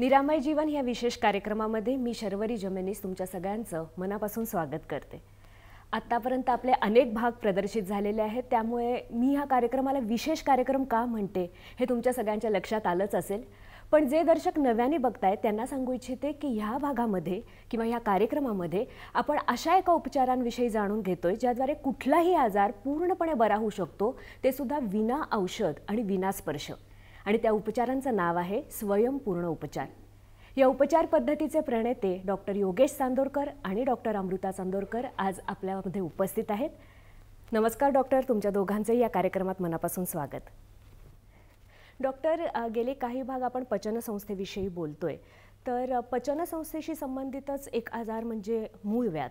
निरामय जीवन या विशेष कार्यक्रमामध्ये मी शर्वरी जमेनीस तुमच्या सगळ्यांचं मनापासून स्वागत करते आत्तापर्यंत आपले अनेक भाग प्रदर्शित झालेले आहेत त्यामुळे मी ह्या कार्यक्रमाला विशेष कार्यक्रम का म्हणते हे तुमच्या सगळ्यांच्या लक्षात आलंच असेल पण जे दर्शक नव्याने बघतायत त्यांना सांगू इच्छिते की ह्या भागामध्ये किंवा ह्या कार्यक्रमामध्ये आपण अशा एका उपचारांविषयी जाणून घेतोय ज्याद्वारे कुठलाही आजार पूर्णपणे बरा होऊ शकतो ते सुद्धा विना औषध आणि विनास्पर्श आणि त्या उपचारांचं नाव आहे स्वयंपूर्ण उपचार या उपचार पद्धतीचे प्रणेते डॉक्टर योगेश चांदोरकर आणि डॉक्टर अमृता चांदोरकर आज आपल्यामध्ये उपस्थित आहेत नमस्कार डॉक्टर तुमच्या दोघांचंही या कार्यक्रमात मनापासून स्वागत डॉक्टर गेले काही भाग आपण पचनसंस्थेविषयी बोलतोय तर पचनसंस्थेशी संबंधितच एक आजार म्हणजे मूळ व्याध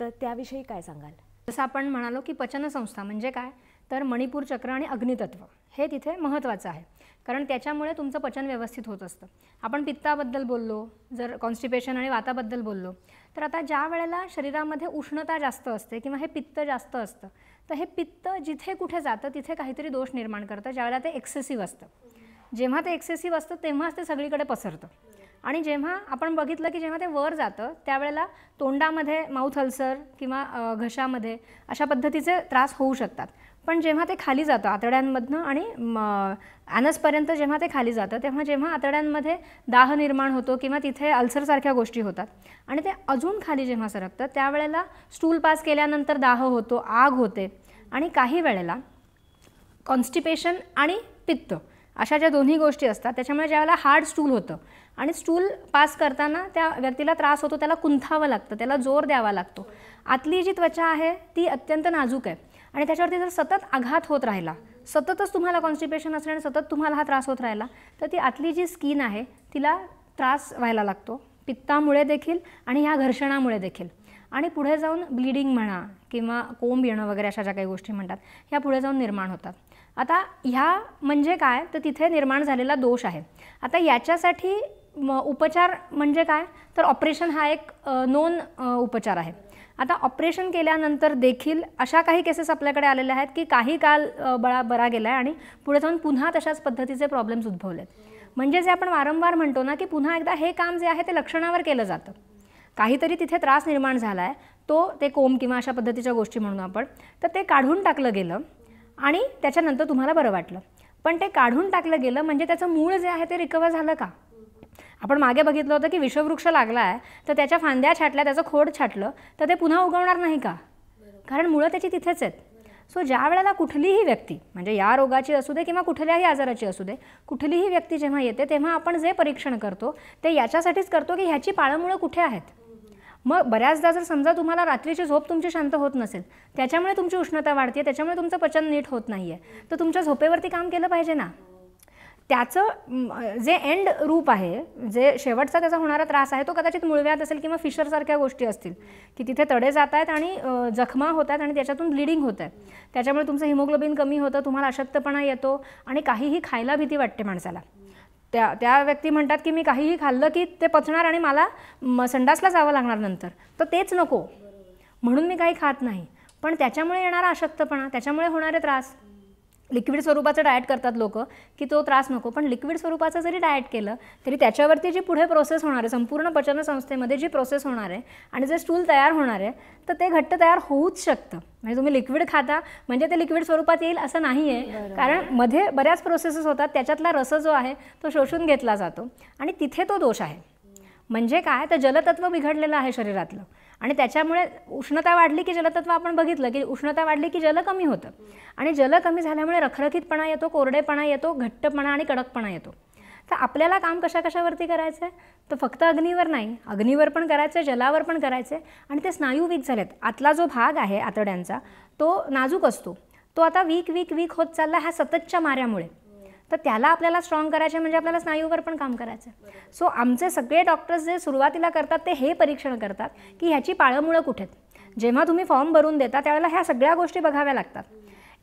तर त्याविषयी काय सांगाल जसं आपण म्हणालो की पचनसंस्था म्हणजे काय तर मणिपूर चक्र आणि अग्नितत्व हे तिथे महत्त्वाचं आहे कारण त्याच्यामुळे तुमचं पचन व्यवस्थित होत असतं आपण पित्ताबद्दल बोललो जर कॉन्स्टिपेशन आणि वाताबद्दल बोललो तर आता ज्या वेळेला शरीरामध्ये उष्णता जास्त असते किंवा हे पित्त जास्त असतं तर हे पित्त जिथे कुठे जातं तिथे काहीतरी दोष निर्माण करतं ज्यावेळेला ते एक्सेसिव्ह असतं जेव्हा ते एक्सेसिव्ह असतं तेव्हाच ते सगळीकडे पसरतं आणि जेव्हा आपण बघितलं की जेव्हा ते वर जातं त्यावेळेला तोंडामध्ये माउथ अल्सर किंवा घशामध्ये अशा पद्धतीचे त्रास होऊ शकतात पण जेव्हा ते खाली जातं आतड्यांमधनं आणि ॲनसपर्यंत जेव्हा ते खाली जातं तेव्हा जेव्हा आतड्यांमध्ये दाह निर्माण होतो किंवा तिथे अल्सरसारख्या गोष्टी होतात आणि ते अजून खाली जेव्हा सरकतं त्यावेळेला स्टूल पास केल्यानंतर दाह होतो आग होते आणि काही वेळेला कॉन्स्टिपेशन आणि पित्त अशा ज्या दोन्ही गोष्टी असतात त्याच्यामुळे ज्यावेळेला हार्ड स्टूल होतं आणि स्टूल पास करताना त्या व्यक्तीला त्रास होतो त्याला कुंथावं लागतं त्याला जोर द्यावा लागतो आतली जी त्वचा आहे ती अत्यंत नाजूक आहे आणि त्याच्यावरती जर सतत आघात होत राहिला सततच तुम्हाला कॉन्स्टिपेशन असेल आणि सतत तुम्हाला हा त्रास होत राहिला तर ती आतली जी स्किन आहे तिला त्रास व्हायला लागतो पित्तामुळे देखील आणि ह्या घर्षणामुळे देखील आणि पुढे जाऊन ब्लिडिंग म्हणा किंवा कोंब येणं वगैरे अशा ज्या काही गोष्टी म्हणतात ह्या पुढे जाऊन निर्माण होतात आता ह्या म्हणजे काय तर तिथे निर्माण झालेला दोष आहे आता याच्यासाठी म उपचार म्हणजे काय तर ऑपरेशन हा एक नोन उपचार आहे आता ऑपरेशन केल्यानंतर देखील अशा काही केसेस आपल्याकडे आलेल्या आहेत की काही काल बळा बरा गेला आहे आणि पुढे जाऊन पुन्हा तशाच पद्धतीचे प्रॉब्लेम्स उद्भवलेत म्हणजे जे आपण वारंवार म्हणतो ना की पुन्हा एकदा हे काम जे आहे ते लक्षणावर केलं जातं काहीतरी तिथे त्रास निर्माण झाला आहे तो ते कोम किंवा अशा पद्धतीच्या गोष्टी म्हणून आपण तर ते काढून टाकलं गेलं आणि त्याच्यानंतर तुम्हाला बरं वाटलं पण ते काढून टाकलं गेलं म्हणजे त्याचं मूळ जे आहे ते रिकवर झालं का आपण मागे बघितलं होतं की विषवृक्ष लागला आहे तर त्याच्या फांद्या छाटल्या त्याचं खोड छाटलं तर ते पुन्हा उगवणार नाही का कारण मुळं त्याची तिथेच आहेत सो ज्या वेळेला कुठलीही व्यक्ती म्हणजे या रोगाची असू दे किंवा कुठल्याही आजाराची असू दे कुठलीही व्यक्ती जेव्हा येते तेव्हा आपण जे परीक्षण करतो ते याच्यासाठीच करतो की ह्याची पाळंमुळं कुठे आहेत मग बऱ्याचदा जर समजा तुम्हाला रात्रीची झोप तुमची शांत होत नसेल त्याच्यामुळे तुमची उष्णता वाढते त्याच्यामुळे तुमचं पचन नीट होत नाही आहे तर तुमच्या झोपेवरती काम केलं पाहिजे ना त्याचं जे एंड रूप आहे जे शेवटचा त्याचा होणारा त्रास आहे तो कदाचित मुळव्यात असेल किंवा फिशरसारख्या गोष्टी असतील की तिथे तडे जात आहेत आणि जखमा होत आहेत आणि त्याच्यातून ब्लिडिंग होत आहे त्याच्यामुळे तुमचं हिमोग्लोबिन कमी होतं तुम्हाला अशक्तपणा येतो आणि काहीही खायला भीती वाटते माणसाला त्या त्या व्यक्ती म्हणतात की मी काहीही खाल्लं की ते पचणार आणि मला संडासला जावं लागणार नंतर तर तेच नको म्हणून मी काही खात नाही पण त्याच्यामुळे येणारा अशक्तपणा त्याच्यामुळे होणारे त्रास लिक्विड स्वरूपाचं डाएट करतात लोक की तो त्रास नको पण लिक्विड स्वरूपाचं जरी डाएट केलं तरी त्याच्यावरती जी पुढे प्रोसेस होणार आहे संपूर्ण पचन संस्थेमध्ये जी प्रोसेस होणार आहे आणि जे स्टूल तयार होणार आहे तर ते घट्ट तयार होऊच शकतं म्हणजे तुम्ही लिक्विड खाता म्हणजे ते लिक्विड स्वरूपात येईल असं नाही आहे कारण मध्ये बऱ्याच प्रोसेसेस होतात त्याच्यातला रस जो आहे तो शोषून घेतला जातो आणि तिथे तो दोष आहे म्हणजे काय तर जलतत्व बिघडलेलं आहे शरीरातलं आणि त्याच्यामुळे उष्णता वाढली की जलतत्व आपण बघितलं की उष्णता वाढली की जल कमी होतं आणि जल कमी झाल्यामुळे रखरखीतपणा येतो कोरडेपणा येतो घट्टपणा आणि कडकपणा येतो तर आपल्याला काम कशा कशावरती करायचं आहे तर फक्त अग्नीवर नाही अग्नीवर पण करायचं आहे जलावर पण करायचं आहे आणि ते स्नायू वीक झालेत आतला जो भाग आहे आतड्यांचा तो नाजूक असतो तो आता वीक वीक वीक होत चालला ह्या सततच्या माऱ्यामुळे तर त्याला आपल्याला स्ट्रॉंग करायचे म्हणजे आपल्याला स्नायूवर पण काम करायचं सो आमचे सगळे डॉक्टर्स जे सुरुवातीला करतात ते हे परीक्षण करतात की ह्याची पाळंमुळं कुठेत जेव्हा तुम्ही फॉर्म भरून देता त्यावेळेला ह्या सगळ्या गोष्टी बघाव्या लागतात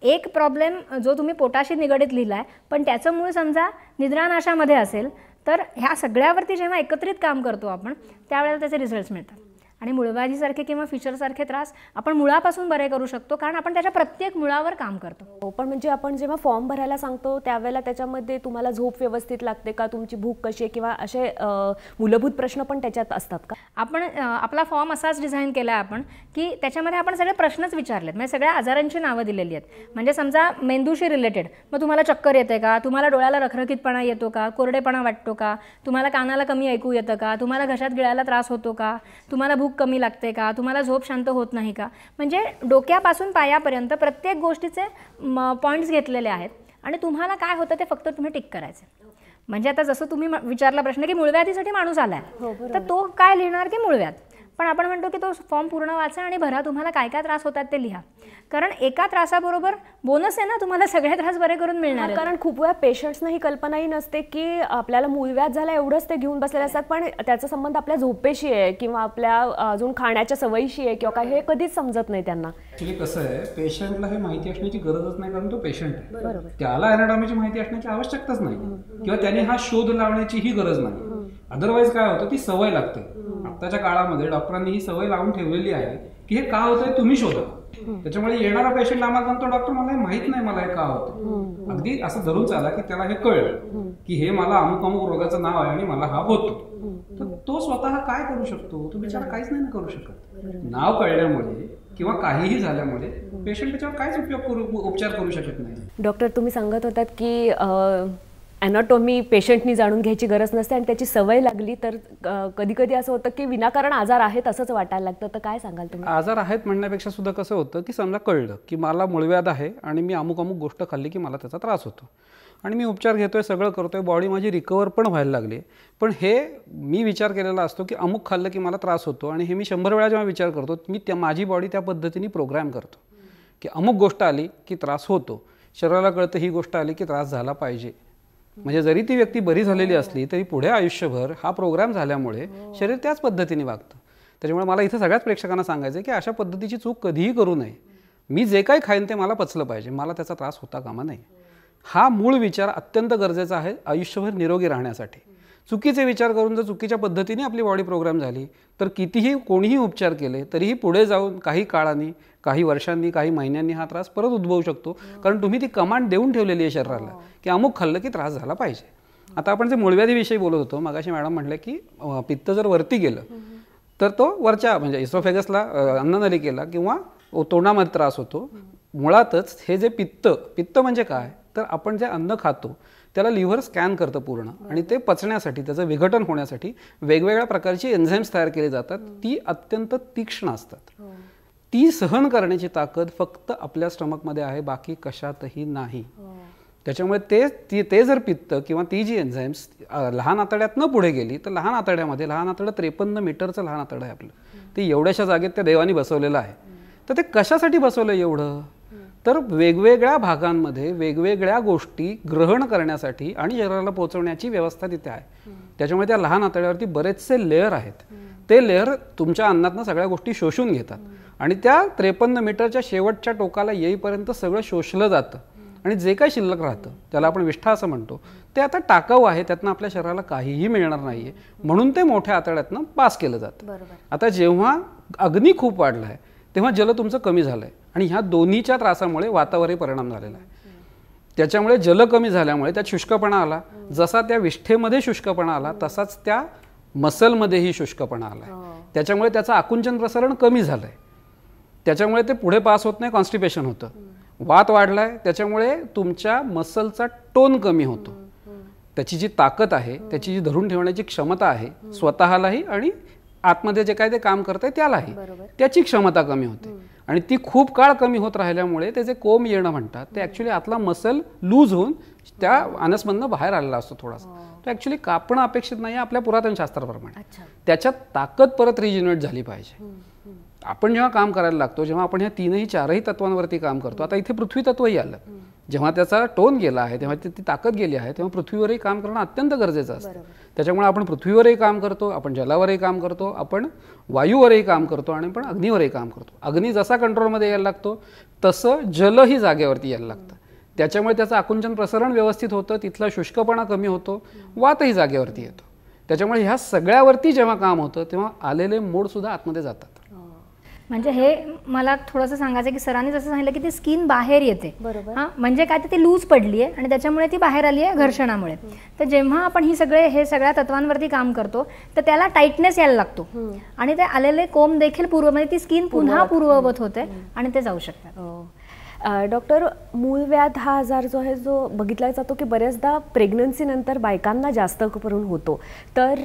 एक प्रॉब्लेम जो तुम्ही पोटाशी निगडीत लिहिला आहे पण त्याचं मूळ समजा निद्रानाशामध्ये असेल तर ह्या सगळ्यावरती जेव्हा एकत्रित काम करतो आपण त्यावेळेला त्याचे रिझल्ट्स मिळतात आणि मुळव्याधीसारखे किंवा फिचरसारखे त्रास आपण मुळापासून बरे करू शकतो कारण आपण त्याच्या प्रत्येक मुळावर काम करतो हो, पण म्हणजे आपण जेव्हा फॉर्म भरायला सांगतो त्यावेळेला त्याच्यामध्ये तुम्हाला झोप व्यवस्थित लागते का तुमची भूक कशी आहे किंवा असे मूलभूत प्रश्न पण त्याच्यात असतात का आपण आपला फॉर्म असाच डिझाईन केला आपण की त्याच्यामध्ये आपण सगळे प्रश्नच विचारलेत म्हणजे सगळ्या आजारांची नावं दिलेली आहेत म्हणजे समजा मेंदूशी रिलेटेड मग तुम्हाला चक्कर येते का तुम्हाला डोळ्याला रखरखीतपणा येतो का कोरडेपणा वाटतो का तुम्हाला कानाला कमी ऐकू येतं का तुम्हाला घशात गिळायला त्रास होतो का तुम्हाला भूक कमी लागते का तुम्हाला झोप शांत होत नाही का म्हणजे डोक्यापासून पायापर्यंत प्रत्येक गोष्टीचे पॉइंट्स पॉईंट्स घेतलेले आहेत आणि तुम्हाला काय होतं ते फक्त तुम्ही टिक करायचं म्हणजे आता जसं तुम्ही विचारला प्रश्न की मूळव्याधीसाठी माणूस आलाय हो, तर तो काय लिहिणार की मूळव्याध पण आपण म्हणतो की तो फॉर्म पूर्ण वाचा आणि भरा तुम्हाला काय काय त्रास होतात ते लिहा कारण एका त्रासाबरोबर बोनस आहे ना तुम्हाला सगळे त्रास बरे करून मिळणार कारण खूप वेळा पेशंट्सना ही कल्पनाही नसते की आपल्याला व्याज झाला एवढंच ते घेऊन बसलेले असतात पण त्याचा संबंध आपल्या झोपेशी आहे किंवा आपल्या अजून खाण्याच्या सवयीशी आहे किंवा काय हे कधीच समजत नाही त्यांना ऍक्च्युली कसं आहे पेशंटला हे माहिती असण्याची गरजच नाही कारण तो पेशंट आहे त्याला एनाडॉमीची माहिती असण्याची आवश्यकताच नाही किंवा त्याने हा शोध लावण्याचीही गरज नाही अदरवाईज काय होतं ती सवय लागते आताच्या काळामध्ये डॉक्टरांनी ही सवय लावून ठेवलेली आहे की हे का होतंय तुम्ही शोधा त्याच्यामुळे येणारा पेशंट आम्हाला म्हणतो डॉक्टर मला माहित नाही मला हे का होतं अगदी असं धरून चाला की त्याला हे कळलं की हे मला अमुक अमुक रोगाचं नाव आहे आणि मला हा होतो तर तो स्वतः काय करू शकतो तो बिचारा काहीच नाही करू शकत नाव कळल्यामुळे किंवा काहीही झाल्यामुळे पेशंट त्याच्यावर काहीच उपयोग करू उपचार करू शकत नाही डॉक्टर तुम्ही सांगत होतात की अनाटॉमी पेशंटनी जाणून घ्यायची गरज नसते आणि त्याची सवय लागली तर कधी कधी असं होतं की विनाकारण आजार आहेत असंच वाटायला लागतं तर काय सांगाल तुम्ही आजार आहेत म्हणण्यापेक्षा सुद्धा कसं होतं की समजा कळलं की मला मूळव्याध आहे आणि मी अमुक अमुक गोष्ट खाल्ली की मला त्याचा त्रास होतो आणि मी उपचार घेतोय सगळं करतोय बॉडी माझी रिकवर पण व्हायला लागली पण हे मी विचार केलेला असतो की अमुक खाल्लं की मला त्रास होतो आणि हे मी शंभर वेळा जेव्हा विचार करतो मी त्या माझी बॉडी त्या पद्धतीने प्रोग्राम करतो की अमुक गोष्ट आली की त्रास होतो शरीराला कळतं ही गोष्ट आली की त्रास झाला पाहिजे म्हणजे जरी ती व्यक्ती बरी झालेली असली तरी पुढे आयुष्यभर हा प्रोग्राम झाल्यामुळे हो. शरीर त्याच पद्धतीने वागतं त्याच्यामुळे मला इथं सगळ्याच प्रेक्षकांना सांगायचं की अशा पद्धतीची चूक कधीही करू नये मी जे काही खाईन ते मला पचलं पाहिजे मला त्याचा त्रास होता कामा नाही हा मूळ विचार अत्यंत गरजेचा आहे आयुष्यभर निरोगी राहण्यासाठी चुकीचे विचार करून जर चुकीच्या पद्धतीने आपली बॉडी प्रोग्राम झाली तर कितीही कोणीही उपचार केले तरीही पुढे जाऊन काही काळाने काही वर्षांनी काही महिन्यांनी हा त्रास परत उद्भवू शकतो कारण तुम्ही ती कमांड देऊन ठेवलेली आहे शरीराला हो. की अमुक खाल्लं की त्रास झाला पाहिजे आता आपण जे मूळव्याधीविषयी बोलत होतो मगाशी मॅडम म्हटलं की पित्त जर वरती गेलं तर तो वरच्या म्हणजे नली केला किंवा तोंडामध्ये त्रास होतो मुळातच हे जे पित्त पित्त म्हणजे काय तर आपण जे अन्न खातो त्याला लिव्हर स्कॅन करतं पूर्ण आणि ते पचण्यासाठी त्याचं विघटन होण्यासाठी वेगवेगळ्या प्रकारची एन्झाईम्स तयार केले जातात हो. ती अत्यंत तीक्ष्ण असतात हो. ती सहन करण्याची ताकद फक्त आपल्या स्टमकमध्ये आहे बाकी कशातही नाही हो. त्याच्यामुळे ते ती ते जर पित्त किंवा ती जी एन्झाईम्स लहान आतड्यात न पुढे गेली तर लहान आतड्यामध्ये लहान आतडं त्रेपन्न मीटरचं लहान आतडं आहे आपलं ते एवढ्याशा जागेत त्या देवानी बसवलेलं आहे तर ते कशासाठी बसवलं एवढं तर वेगवेगळ्या भागांमध्ये वेगवेगळ्या गोष्टी ग्रहण करण्यासाठी आणि शरीराला पोहोचवण्याची व्यवस्था तिथे आहे त्याच्यामुळे त्या लहान आतड्यावरती बरेचसे लेअर आहेत ते लेअर तुमच्या अन्नातनं सगळ्या गोष्टी शोषून घेतात आणि त्या त्रेपन्न मीटरच्या शेवटच्या टोकाला येईपर्यंत सगळं शोषलं जातं आणि जे काही शिल्लक राहतं त्याला आपण विष्ठा असं म्हणतो ते आता टाकाऊ आहे त्यातनं आपल्या शरीराला काहीही मिळणार नाहीये म्हणून ते मोठ्या आतड्यातनं पास केलं जातं आता जेव्हा अग्नी खूप वाढला आहे तेव्हा जल तुमचं कमी झालंय आणि ह्या दोन्हीच्या त्रासामुळे वातावरही परिणाम झालेला आहे त्याच्यामुळे जल कमी झाल्यामुळे त्यात शुष्कपणा आला जसा त्या विष्ठेमध्ये शुष्कपणा आला तसाच त्या मसलमध्येही शुष्कपणा आला आहे हो. त्याच्यामुळे त्याचं आकुंचन प्रसारण कमी झालं आहे त्याच्यामुळे ते पुढे पास होत नाही कॉन्स्टिपेशन होतं वात वाढलाय त्याच्यामुळे तुमच्या मसलचा टोन कमी होतो त्याची जी ताकद आहे त्याची जी धरून ठेवण्याची क्षमता आहे स्वतःलाही आणि आतमध्ये जे काय ते काम करत आहे त्यालाही त्याची क्षमता कमी होते आणि ती खूप काळ कमी होत राहिल्यामुळे ते जे कोम येणं म्हणतात ते ॲक्च्युली आतला मसल लूज होऊन त्या अनसमधनं बाहेर आलेला असतो थोडासा हो. तो ॲक्च्युली कापणं अपेक्षित नाही आपल्या पुरातन शास्त्राप्रमाणे त्याच्यात ताकद परत रिजनरेट झाली पाहिजे आपण जेव्हा काम करायला लागतो जेव्हा आपण ह्या तीनही चारही तत्वांवरती काम करतो आता इथे पृथ्वी तत्वही आलं जेव्हा त्याचा टोन गेला आहे तेव्हा ती ताकद गेली आहे तेव्हा पृथ्वीवरही काम करणं अत्यंत गरजेचं असतं त्याच्यामुळे आपण पृथ्वीवरही काम करतो आपण जलावरही काम करतो आपण वायूवरही काम करतो आणि पण अग्नीवरही काम करतो अग्नी जसा कंट्रोलमध्ये यायला लागतो तसं जलही जागेवरती यायला लागतं त्याच्यामुळे त्याचं आकुंचन प्रसरण व्यवस्थित होतं तिथला शुष्कपणा कमी होतो वातही जागेवरती येतो त्याच्यामुळे ह्या सगळ्यावरती जेव्हा काम होतं तेव्हा आलेले मोडसुद्धा आतमध्ये जातात म्हणजे हे मला थोडंसं सांगायचं की सरांनी जसं सांगितलं की ती स्किन बाहेर येते बरोबर म्हणजे काय ती लूज पडली आहे आणि त्याच्यामुळे ती बाहेर आली आहे घर्षणामुळे तर जेव्हा आपण ही सगळे हे सगळ्या तत्वांवरती काम करतो तर त्याला टाईटनेस यायला लागतो आणि ते आलेले कोम देखील पूर्व म्हणजे ती स्किन पुन्हा पूर्ववत होते आणि ते जाऊ शकतात हो. डॉक्टर मूळ व्याध हा आजार जो आहे जो बघितला जातो की बऱ्याचदा प्रेग्नन्सीनंतर बायकांना जास्त करून होतो तर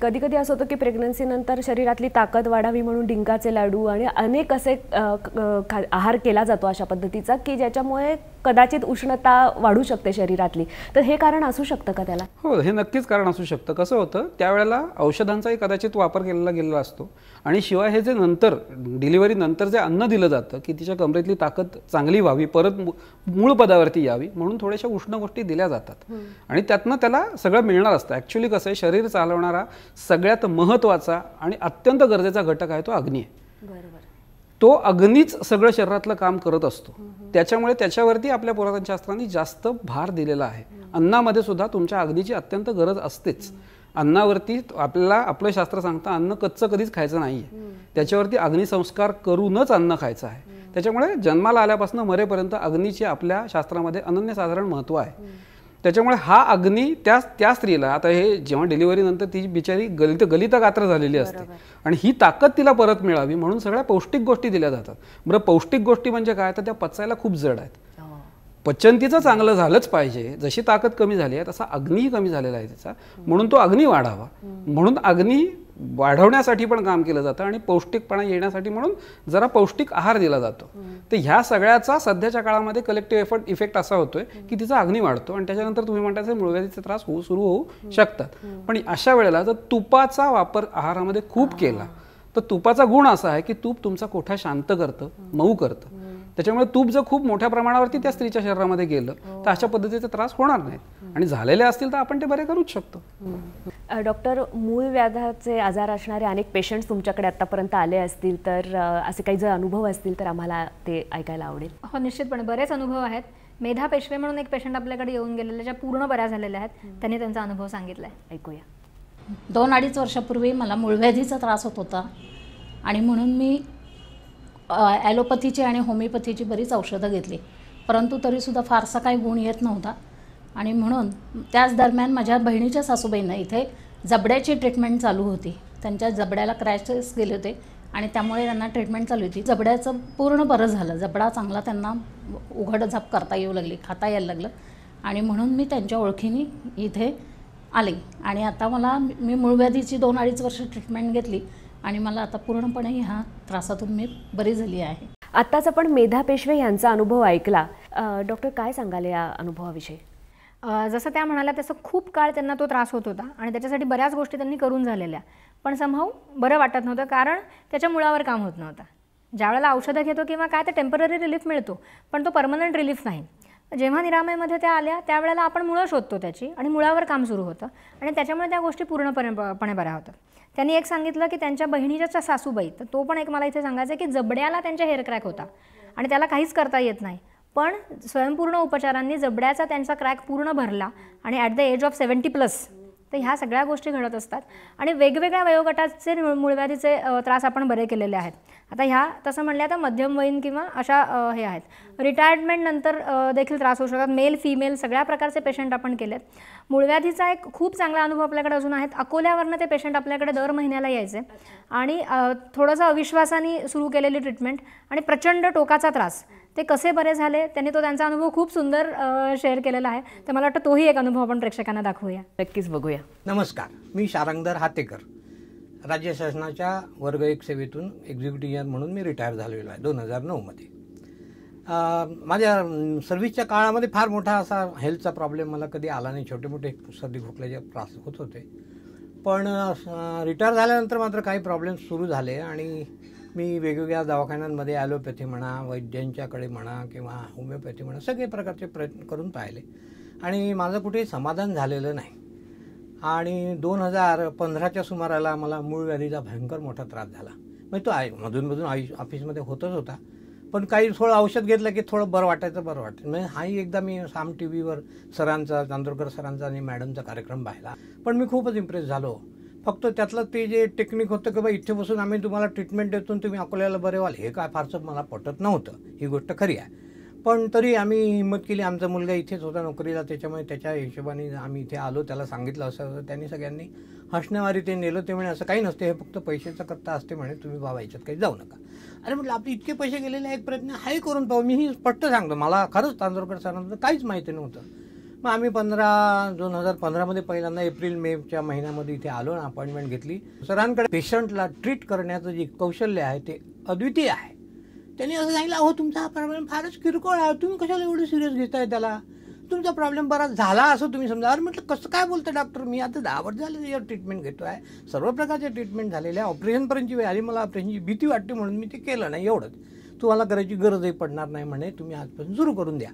कधी कधी असं होतं की प्रेग्नन्सीनंतर शरीरातली ताकद वाढावी म्हणून डिंकाचे लाडू आणि अनेक असे आहार केला जातो अशा पद्धतीचा की ज्याच्यामुळे कदाचित उष्णता वाढू शकते शरीरातली तर हे कारण असू शकतं का त्याला हो हे नक्कीच कारण असू शकतं कसं होतं त्यावेळेला औषधांचाही कदाचित वापर केलेला गेलेला असतो आणि शिवाय हे जे नंतर डिलिव्हरी नंतर जे अन्न दिलं जातं की तिच्या कमरेतली ताकद चांगली व्हावी परत मूळ पदावरती यावी म्हणून थोड्याशा उष्ण गोष्टी दिल्या जातात आणि त्यातनं त्याला सगळं मिळणार असतं ॲक्च्युली कसं आहे शरीर चालवणारा सगळ्यात महत्त्वाचा आणि अत्यंत गरजेचा घटक आहे तो अग्नी आहे तो अग्नीच सगळं शरीरातलं काम करत असतो त्याच्यामुळे त्याच्यावरती आपल्या पुरातनशास्त्रांनी जास्त भार दिलेला आहे अन्नामध्ये सुद्धा तुमच्या अग्नीची अत्यंत गरज असतेच अन्नावरती आपल्याला आपलं शास्त्र सांगतं अन्न कच्चं कधीच खायचं नाही आहे त्याच्यावरती अग्निसंस्कार करूनच अन्न खायचं आहे त्याच्यामुळे जन्माला आल्यापासून मरेपर्यंत अग्नीचे आपल्या शास्त्रामध्ये अनन्यसाधारण महत्त्व आहे त्याच्यामुळे हा अग्नी त्या त्या स्त्रीला आता हे जेव्हा डिलिव्हरीनंतर ती बिचारी गलित गलित गात्र झालेली असते आणि ही ताकद तिला परत मिळावी म्हणून सगळ्या पौष्टिक गोष्टी दिल्या जातात बरं पौष्टिक गोष्टी म्हणजे काय तर त्या पचायला खूप जड आहेत पचंतीचं चांगलं झालंच पाहिजे जशी ताकद कमी झाली आहे तसा अग्नीही कमी झालेला आहे त्याचा म्हणून तो अग्नी वाढावा म्हणून अग्नी वाढवण्यासाठी पण काम केलं जातं आणि पौष्टिकपणा येण्यासाठी म्हणून जरा पौष्टिक आहार दिला जातो तर ह्या सगळ्याचा सध्याच्या काळामध्ये कलेक्टिव्ह एफर्ट इफेक्ट असा होतोय की तिचा अग्नी वाढतो आणि त्याच्यानंतर तुम्ही म्हणताय मुळव्याधीचे त्रास होऊ सुरू होऊ शकतात पण अशा वेळेला जर तुपाचा वापर आहारामध्ये खूप केला तर तुपाचा गुण असा आहे की तूप तुमचा कोठा शांत करतं मऊ करतं त्याच्यामुळे तूप जर खूप मोठ्या प्रमाणावरती त्या स्त्रीच्या शरीरामध्ये गेलं हो. तर अशा पद्धतीचे त्रास होणार नाही आणि झालेले असतील तर आपण ते बरे करूच शकतो डॉक्टर मूळ व्याधाचे आजार असणारे अनेक पेशंट्स तुमच्याकडे आतापर्यंत आले असतील तर असे काही जर अनुभव असतील तर आम्हाला ते ऐकायला आवडेल हो निश्चितपणे बरेच अनुभव आहेत मेधा पेशवे म्हणून एक पेशंट आपल्याकडे येऊन गेलेले ज्या पूर्ण बऱ्या झालेल्या आहेत त्यांनी त्यांचा अनुभव सांगितला ऐकूया दोन अडीच वर्षापूर्वी मला मूळव्याधीचा त्रास होत होता आणि म्हणून मी ॲलोपथीची आणि होमिओपथीची बरीच औषधं घेतली परंतु तरीसुद्धा फारसा काही गुण येत नव्हता आणि म्हणून त्याच दरम्यान माझ्या बहिणीच्या सासूबाईंना इथे जबड्याची ट्रीटमेंट चालू होती त्यांच्या जबड्याला क्रॅचेस गेले होते आणि त्यामुळे त्यांना ट्रीटमेंट चालू होती जबड्याचं पूर्ण बरं झालं जबडा चांगला त्यांना झाप करता येऊ लागली खाता यायला लागलं आणि म्हणून मी त्यांच्या ओळखीने इथे आले आणि आता मला मी मूळव्याधीची दोन अडीच वर्ष ट्रीटमेंट घेतली आणि मला आता पूर्णपणे ह्या त्रासातून मी बरी झाली आहे आत्ताच आपण मेधा पेशवे यांचा अनुभव ऐकला डॉक्टर काय सांगाल या अनुभवाविषयी जसं त्या म्हणाल्या तसं खूप काळ त्यांना तो त्रास होत होता आणि त्याच्यासाठी बऱ्याच गोष्टी त्यांनी करून झालेल्या पण समभाव बरं वाटत नव्हतं कारण त्याच्या मुळावर काम होत नव्हतं ज्या वेळेला औषधं घेतो किंवा काय ते टेम्पररी रिलीफ मिळतो पण तो परमनंट रिलीफ नाही जेव्हा निरामयमध्ये त्या आल्या त्यावेळेला आपण मुळं शोधतो त्याची आणि मुळावर काम सुरू होतं आणि त्याच्यामुळे त्या गोष्टी पूर्णपणे पणे बऱ्या होतात त्यांनी एक सांगितलं की त्यांच्या बहिणीच्या सासूबाई तर तो पण एक मला इथे सांगायचा की जबड्याला त्यांच्या हेअर क्रॅक होता आणि त्याला काहीच करता येत नाही पण स्वयंपूर्ण उपचारांनी जबड्याचा त्यांचा क्रॅक पूर्ण भरला आणि at the age of seventy plus तर ह्या सगळ्या गोष्टी घडत असतात आणि वेगवेगळ्या वयोगटाचे मूळव्याधीचे त्रास आपण बरे केलेले आहेत आता ह्या तसं म्हणल्या तर मध्यमवयीन किंवा अशा हे आहेत रिटायरमेंटनंतर देखील त्रास होऊ शकतात मेल फिमेल सगळ्या प्रकारचे पेशंट आपण केलेत मूळव्याधीचा एक खूप चांगला अनुभव आपल्याकडे अजून आहेत अकोल्यावरनं ते पेशंट आपल्याकडे दर महिन्याला यायचे आणि थोडंसं अविश्वासाने सुरू केलेली ट्रीटमेंट आणि प्रचंड टोकाचा त्रास ते कसे बरे झाले त्यांनी तो त्यांचा अनुभव खूप सुंदर शेअर केलेला आहे तर मला वाटतं तोही एक अनुभव आपण प्रेक्षकांना दाखवूया नक्कीच बघूया नमस्कार मी शारंगधर हातेकर राज्य शासनाच्या वर्ग एक सेवेतून एक्झिक्युटिव्ह म्हणून मी रिटायर झालेलो आहे दोन हजार नऊमध्ये माझ्या सर्व्हिसच्या काळामध्ये फार मोठा असा हेल्थचा प्रॉब्लेम मला कधी आला नाही छोटे मोठे सर्दी खोकल्याचे त्रास होत होते पण रिटायर झाल्यानंतर मात्र काही प्रॉब्लेम सुरू झाले आणि मी वेगवेगळ्या दवाखान्यांमध्ये ॲलोपॅथी म्हणा वैद्यांच्याकडे म्हणा किंवा होमिओपॅथी म्हणा सगळे प्रकारचे प्रयत्न करून पाहिले आणि माझं कुठेही समाधान झालेलं नाही आणि दोन हजार पंधराच्या सुमाराला मला मूळ व्याधीचा भयंकर मोठा त्रास झाला म्हणजे तो आय मधूनमधून आयुष ऑफिसमध्ये होतच होता पण काही थोडं औषध घेतलं की थोडं बरं वाटायचं बरं वाटायचं म्हणजे हाही एकदा मी साम टी व्हीवर सरांचा चांदोरकर सरांचा आणि मॅडमचा कार्यक्रम पाहिला पण मी खूपच इम्प्रेस झालो फक्त त्यातलं ते जे टेक्निक होतं की बाबा इथे बसून आम्ही तुम्हाला ट्रीटमेंट देतो तुम्ही अकोल्याला बरे व्हाल हे काय फारसं मला पटत नव्हतं ही गोष्ट खरी आहे पण तरी आम्ही हिंमत केली आमचा मुलगा इथेच होता नोकरीला त्याच्यामुळे त्याच्या हिशोबाने आम्ही इथे आलो त्याला सांगितलं असं तर त्यांनी सगळ्यांनी हसण्यावारी ते नेलं ते म्हणे असं काही नसते हे फक्त पैशाचं करता असते म्हणे तुम्ही बाबा याच्यात काही जाऊ नका अरे म्हटलं आपले इतके पैसे गेलेले एक प्रयत्न हाही करून पाहू मी ही स्पष्ट सांगतो मला खरंच तांदूरकर सरांचं काहीच माहिती नव्हतं मग आम्ही पंधरा दोन हजार पंधरामध्ये पहिल्यांदा एप्रिल मेच्या महिन्यामध्ये इथे आलो आणि अपॉइंटमेंट घेतली सरांकडे पेशंटला ट्रीट करण्याचं जे कौशल्य आहे ते अद्वितीय आहे त्यांनी असं सांगितलं अहो तुमचा हा प्रॉब्लेम फारच किरकोळ आहे तुम्ही कशाला एवढं सिरियस घेताय त्याला तुमचा प्रॉब्लेम बरा झाला असं तुम्ही समजा अरे म्हटलं कसं काय बोलतं डॉक्टर मी आता दहा वर्ष झालं यावर ट्रीटमेंट घेतो आहे सर्व प्रकारचे ट्रीटमेंट झालेले आहे ऑपरेशनपर्यंतची वेळ आली मला ऑपरेशनची भीती वाटते म्हणून मी ते केलं नाही एवढंच तुम्हाला करायची गरजही पडणार नाही म्हणे तुम्ही आजपासून सुरू करून द्या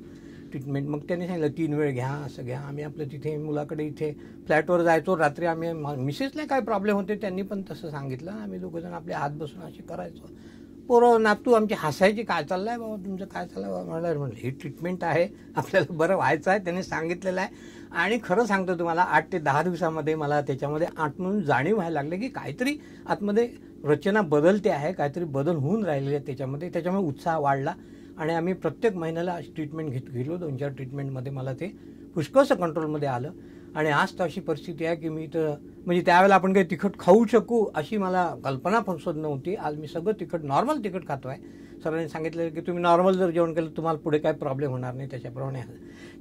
ट्रीटमेंट मग त्यांनी सांगितलं तीन वेळ घ्या असं घ्या आम्ही आपलं तिथे मुलाकडे इथे फ्लॅटवर जायचो रात्री आम्ही मिसेसला काय प्रॉब्लेम होते त्यांनी पण तसं सांगितलं आम्ही दोघंजण आपले हात बसून असे करायचो पोरं नातू आमची हसायची काय चाललं आहे बाबा तुमचं काय चाललं बाबा म्हणलं म्हटलं ही ट्रीटमेंट आहे आपल्याला बरं व्हायचं आहे त्यांनी सांगितलेलं आहे आणि खरं सांगतो तुम्हाला आठ ते दहा दिवसामध्ये मला त्याच्यामध्ये आठमधून जाणीव व्हायला लागली की काहीतरी आतमध्ये रचना बदलते आहे काहीतरी बदल होऊन राहिलेले आहे त्याच्यामध्ये त्याच्यामुळे उत्साह वाढला आणि आम्ही प्रत्येक महिन्याला ट्रीटमेंट घेत गेलो दोन चार ट्रीटमेंटमध्ये मला ते पुष्कळसं कंट्रोलमध्ये आलं आणि आज तर अशी परिस्थिती आहे की मी तर म्हणजे त्यावेळेला आपण काही तिखट खाऊ शकू अशी मला कल्पना फसवत नव्हती आज मी सगळं तिखट नॉर्मल तिखट खातो आहे सरांनी सांगितलं की तुम्ही नॉर्मल जर जेवण केलं तुम्हाला पुढे काय प्रॉब्लेम होणार नाही त्याच्याप्रमाणे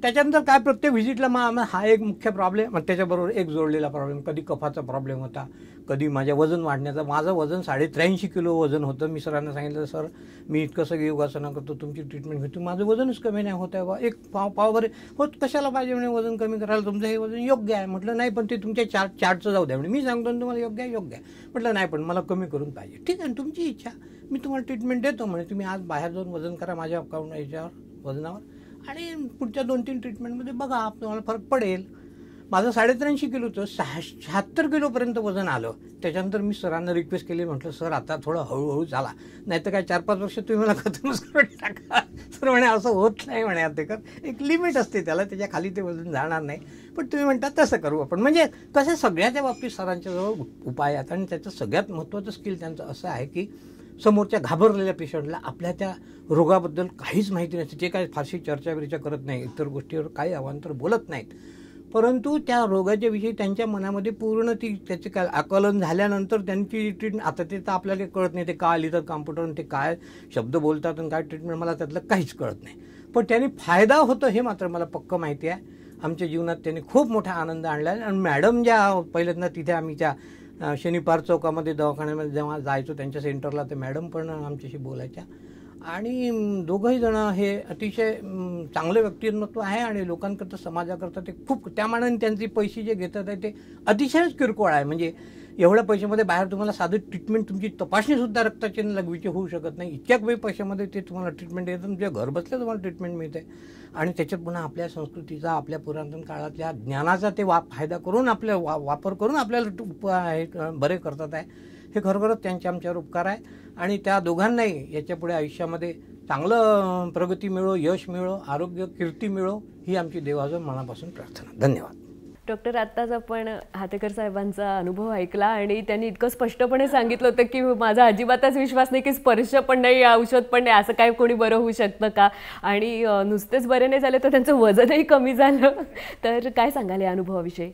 त्याच्यानंतर काय प्रत्येक व्हिजिटला मग हा एक मुख्य प्रॉब्लेम मग त्याच्याबरोबर एक जोडलेला प्रॉब्लेम कधी कफाचा प्रॉब्लेम होता कधी माझ्या वजन वाढण्याचा माझं वजन साडे त्र्याऐंशी किलो वजन होतं मी सरांना सांगितलं सर मी इतकं सगळं योगासनं करतो तुमची ट्रीटमेंट घेतो माझं वजनच कमी नाही होत आहे बा एक पाव पावभर होत कशाला पाहिजे म्हणजे वजन कमी करायला तुमचं हे वजन योग्य आहे म्हटलं नाही पण ते तुमच्या चार चार्टचं जाऊ द्या म्हणजे मी सांगतो तुम्हाला योग्य आहे योग्य आहे म्हटलं नाही पण मला कमी करून पाहिजे ठीक आहे तुमची इच्छा मी तुम्हाला ट्रीटमेंट देतो म्हणजे तुम्ही आज बाहेर जाऊन वजन करा माझ्या अकाउंट याच्यावर वजनावर आणि पुढच्या दोन तीन ट्रीटमेंटमध्ये बघा तुम्हाला फरक पडेल माझं साडेत्र्याऐंशी किलोचं सहा शहात्तर किलोपर्यंत वजन आलं त्याच्यानंतर मी सरांना रिक्वेस्ट केली म्हटलं सर आता थोडं हळूहळू झाला नाही तर काय चार पाच वर्ष तुम्ही मला खतम टाका सर म्हणे असं होत नाही म्हणे ते कर एक लिमिट असते त्याला त्याच्या खाली ते वजन जाणार नाही पण तुम्ही म्हणता तसं करू आपण म्हणजे कसं सगळ्याच्या बाबतीत सरांच्याजवळ उपाय आहेत आणि त्याचं सगळ्यात महत्त्वाचं स्किल त्यांचं असं आहे की समोरच्या घाबरलेल्या पेशंटला आपल्या त्या रोगाबद्दल काहीच माहिती नसते ते काय फारशी चर्चा करत नाही इतर गोष्टीवर काही अवांतर बोलत नाहीत परंतु त्या रोगाच्या विषयी त्यांच्या मनामध्ये पूर्ण ती त्याचे काय आकलन झाल्यानंतर त्यांची ट्रीटमेंट आता ते तर आपल्याला कळत नाही ते काय लिहितात कॉम्प्युटरवर ते काय शब्द बोलतात आणि काय ट्रीटमेंट मला त्यातलं काहीच कळत नाही पण त्याने फायदा होतो हे मात्र मला पक्क माहिती आहे आमच्या जीवनात त्यांनी खूप मोठा आनंद आणला आणि मॅडम ज्या पहिल्यांदा तिथे आम्ही त्या शनिपार चौकामध्ये दवाखान्यामध्ये जेव्हा जायचो त्यांच्या सेंटरला ते मॅडम पण आमच्याशी बोलायच्या आणि दोघंही जण हे अतिशय चांगलं व्यक्तिमत्व आहे आणि लोकांकरता समाजाकरता ते खूप त्या मानाने त्यांचे पैसे जे घेतात आहे ते अतिशयच किरकोळ आहे म्हणजे एवढ्या पैशामध्ये बाहेर तुम्हाला साधं ट्रीटमेंट तुमची तपासणीसुद्धा रक्ताची लघवीची होऊ शकत नाही इतक्या कमी पैशामध्ये ते तुम्हाला ट्रीटमेंट येतं तुमच्या घर बसल्या तुम्हाला ट्रीटमेंट मिळते आणि त्याच्यात पुन्हा आपल्या संस्कृतीचा आपल्या पुरातन काळातल्या ज्ञानाचा ते वा फायदा करून आपल्या वा वापर करून आपल्याला बरे करतात आहे हे खरोखरच त्यांच्या आमच्यावर उपकार आहे आणि त्या दोघांनाही याच्यापुढे आयुष्यामध्ये चांगलं प्रगती मिळो यश मिळो आरोग्य कीर्ती मिळो ही आमची देवाजवळ मनापासून प्रार्थना धन्यवाद डॉक्टर आत्ताच आपण हातेकर साहेबांचा अनुभव ऐकला आणि त्यांनी इतकं स्पष्टपणे सांगितलं होतं की माझा अजिबातच विश्वास नाही की स्पर्श पण नाही औषध पण नाही असं काय कोणी बरं होऊ शकतं का आणि नुसतेच बरे नाही झाले तर त्यांचं वजनही कमी झालं तर काय सांगाल या अनुभवाविषयी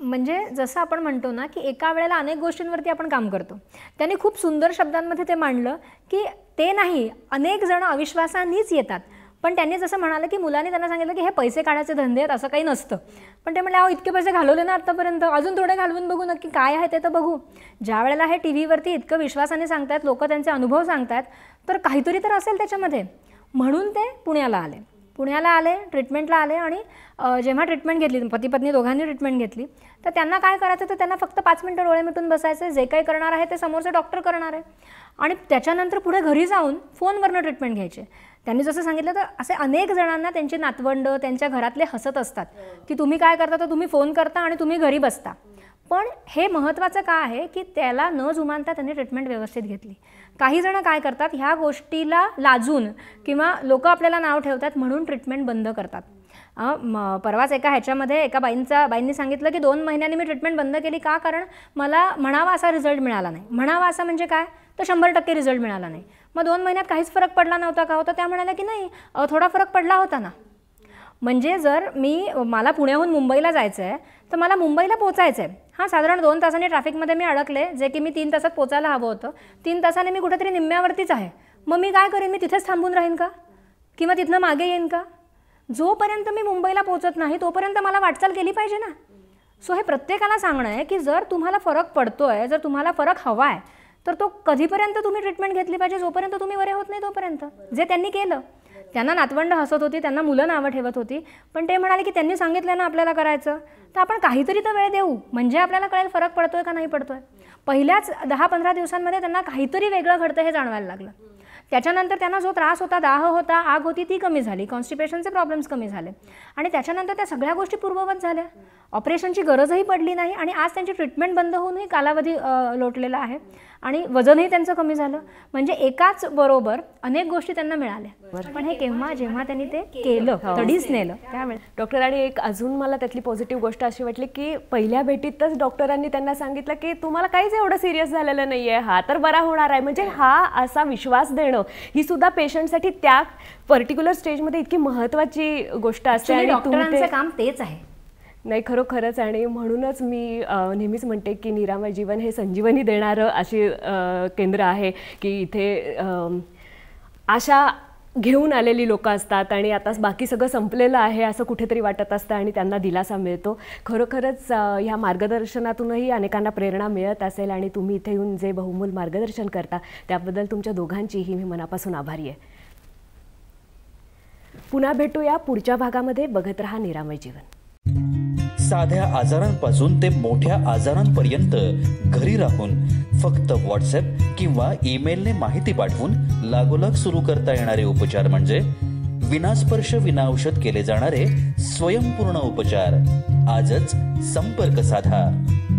म्हणजे जसं आपण म्हणतो ना की एका वेळेला अनेक गोष्टींवरती आपण काम करतो त्यांनी खूप सुंदर शब्दांमध्ये ते मांडलं की ते नाही अनेक जण अविश्वासानीच येतात पण त्यांनी जसं म्हणालं की मुलांनी त्यांना सांगितलं की हे पैसे काढायचे धंदे आहेत असं काही नसतं पण ते म्हणले अहो इतके पैसे घालवले ना आत्तापर्यंत अजून थोडे घालवून बघू नक्की काय आहे ते तर बघू ज्या वेळेला हे टी व्हीवरती इतकं विश्वासाने सांगतात लोक त्यांचे अनुभव सांगतात तर काहीतरी तर असेल त्याच्यामध्ये म्हणून ते पुण्याला आले पुण्याला आले ट्रीटमेंटला आले आणि जेव्हा ट्रीटमेंट घेतली पती पत्नी दोघांनी ट्रीटमेंट घेतली तर त्यांना काय करायचं तर त्यांना फक्त पाच मिनटं डोळे मिटून बसायचं जे काही करणार आहे ते समोरचं डॉक्टर करणार आहे आणि त्याच्यानंतर पुढे घरी जाऊन फोनवरनं ट्रीटमेंट घ्यायचे त्यांनी जसं सांगितलं तर असे अनेक जणांना त्यांचे नातवंड त्यांच्या घरातले हसत असतात की तुम्ही काय करता तर तुम्ही फोन करता आणि तुम्ही घरी बसता पण हे महत्त्वाचं का आहे की त्याला न जुमानता त्यांनी ट्रीटमेंट व्यवस्थित घेतली काही जण काय करतात ह्या गोष्टीला लाजून किंवा लोक आपल्याला नाव ठेवतात म्हणून ट्रीटमेंट बंद करतात परवाच एका ह्याच्यामध्ये एका बाईंचा बाईंनी सांगितलं की दोन महिन्यांनी मी ट्रीटमेंट बंद केली का कारण मला म्हणावा असा रिझल्ट मिळाला नाही म्हणावा असा म्हणजे काय तर शंभर टक्के रिझल्ट मिळाला नाही मग दोन महिन्यात काहीच फरक पडला नव्हता का होता त्या म्हणाल्या की नाही थोडा फरक पडला होता ना म्हणजे जर मी मला पुण्याहून मुंबईला जायचं आहे तर मला मुंबईला पोचायचं आहे हां साधारण दोन तासांनी ट्रॅफिकमध्ये मी अडकले जे की मी तीन तासात पोचायला हवं होतं तीन तासाने मी कुठेतरी निम्म्यावरतीच आहे मग मी काय करेन मी तिथेच थांबून राहीन का किंवा तिथनं मागे येईन का जोपर्यंत मी मुंबईला पोचत नाही तोपर्यंत मला वाटचाल केली पाहिजे ना सो हे प्रत्येकाला सांगणं आहे की जर तुम्हाला फरक पडतो आहे जर तुम्हाला फरक हवा आहे तर तो कधीपर्यंत तुम्ही ट्रीटमेंट घेतली पाहिजे जोपर्यंत तुम्ही बरे होत नाही तोपर्यंत जे त्यांनी केलं त्यांना नातवंड हसत होती त्यांना मुलं नावं ठेवत होती पण ते म्हणाले की त्यांनी सांगितलं ना आपल्याला करायचं तर आपण काहीतरी तर वेळ देऊ म्हणजे आपल्याला कळेल फरक पडतोय का नाही पडतोय पहिल्याच दहा पंधरा दिवसांमध्ये त्यांना काहीतरी वेगळं घडतं हे जाणवायला लागलं त्याच्यानंतर त्यांना जो त्रास होता दाह होता आग होती ती कमी झाली कॉन्स्टिपेशनचे प्रॉब्लेम्स कमी झाले आणि त्याच्यानंतर त्या सगळ्या गोष्टी पूर्ववत झाल्या ऑपरेशनची गरजही पडली नाही आणि आज त्यांची ट्रीटमेंट बंद होऊनही कालावधी लोटलेला आहे आणि वजनही त्यांचं कमी झालं म्हणजे एकाच बरोबर अनेक गोष्टी त्यांना मिळाल्या पण हे केव्हा जेव्हा त्यांनी ते केलं हो. तडीच नेलं त्यावेळेस डॉक्टर आणि एक अजून मला त्यातली पॉझिटिव्ह गोष्ट अशी वाटली की पहिल्या भेटीतच डॉक्टरांनी त्यांना सांगितलं की तुम्हाला काहीच एवढं सिरियस झालेलं नाही आहे हा तर बरा होणार आहे म्हणजे हा असा विश्वास देणं ही सुद्धा पेशंटसाठी त्या पर्टिक्युलर स्टेजमध्ये इतकी महत्वाची गोष्ट असते आणि डॉक्टरांचं काम तेच आहे नाही खरोखरच आणि म्हणूनच मी नेहमीच म्हणते की निरामय जीवन हे संजीवनी देणारं अशी केंद्र आहे की इथे आशा घेऊन आलेली लोकं असतात आणि आता बाकी सगळं संपलेलं आहे असं कुठेतरी वाटत असतं आणि त्यांना दिलासा मिळतो खरोखरच ह्या मार्गदर्शनातूनही अनेकांना प्रेरणा मिळत असेल आणि तुम्ही इथे येऊन जे बहुमूल मार्गदर्शन करता त्याबद्दल तुमच्या दोघांचीही मी मनापासून आभारी आहे पुन्हा भेटूया पुढच्या भागामध्ये बघत रहा निरामय जीवन साध्या आजारांपासून ते मोठ्या आजारांपर्यंत घरी राहून फक्त व्हॉट्सअप किंवा ईमेलने माहिती पाठवून लागोलाग सुरू करता येणारे उपचार म्हणजे विनास्पर्श विनाऔषध केले जाणारे स्वयंपूर्ण उपचार आजच संपर्क साधा